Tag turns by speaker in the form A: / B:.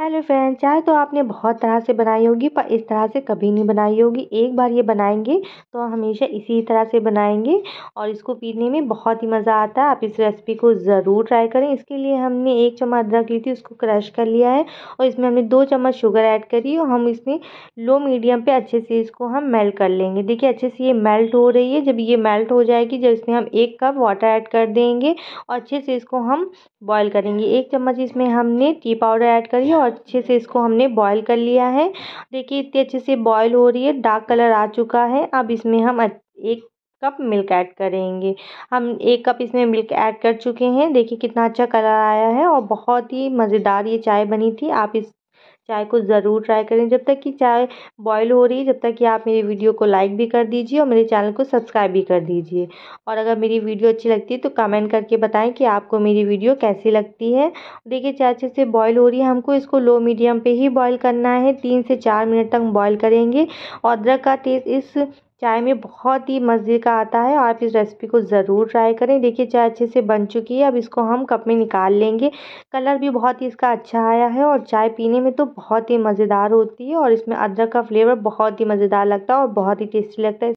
A: hello friend चाय तो आपने बहुत तरह से बनाई होगी पर इस तरह से कभी नहीं बनाई होगी एक बार ये बनाएंगे तो हमेशा इसी तरह से बनाएंगे और इसको पीने में बहुत ही मज़ा आता है आप इस रेसिपी को ज़रूर ट्राई करें इसके लिए हमने एक चम्मच अदरक ली थी उसको क्रश कर लिया है और इसमें हमने दो चम्मच शुगर ऐड करी और हम इसमें लो मीडियम पर अच्छे से इसको हम मेल्ट कर लेंगे देखिए अच्छे से ये मेल्ट हो रही है जब ये मेल्ट हो जाएगी जब इसमें हम एक कप वाटर ऐड कर देंगे और अच्छे से इसको हम बॉयल करेंगे एक चम्मच इसमें हमने टी पाउडर ऐड करी और और अच्छे से इसको हमने बॉयल कर लिया है देखिए इतनी अच्छे से बॉयल हो रही है डार्क कलर आ चुका है अब इसमें हम एक कप मिल्क ऐड करेंगे हम एक कप इसमें मिल्क ऐड कर चुके हैं देखिए कितना अच्छा कलर आया है और बहुत ही मज़ेदार ये चाय बनी थी आप इस चाय को ज़रूर ट्राई करें जब तक कि चाय बॉयल हो रही है जब तक कि आप मेरी वीडियो को लाइक भी कर दीजिए और मेरे चैनल को सब्सक्राइब भी कर दीजिए और अगर मेरी वीडियो अच्छी लगती है तो कमेंट करके बताएं कि आपको मेरी वीडियो कैसी लगती है देखिए चाय अच्छे से बॉयल हो रही है हमको इसको लो मीडियम पर ही बॉयल करना है तीन से चार मिनट तक बॉयल करेंगे और अदरक का टेस्ट इस चाय में बहुत ही मज़े का आता है आप इस रेसिपी को ज़रूर ट्राई करें देखिए चाय अच्छे से बन चुकी है अब इसको हम कप में निकाल लेंगे कलर भी बहुत ही इसका अच्छा आया है और चाय पीने में तो बहुत ही मज़ेदार होती है और इसमें अदरक का फ्लेवर बहुत ही मज़ेदार लगता है और बहुत ही टेस्टी लगता है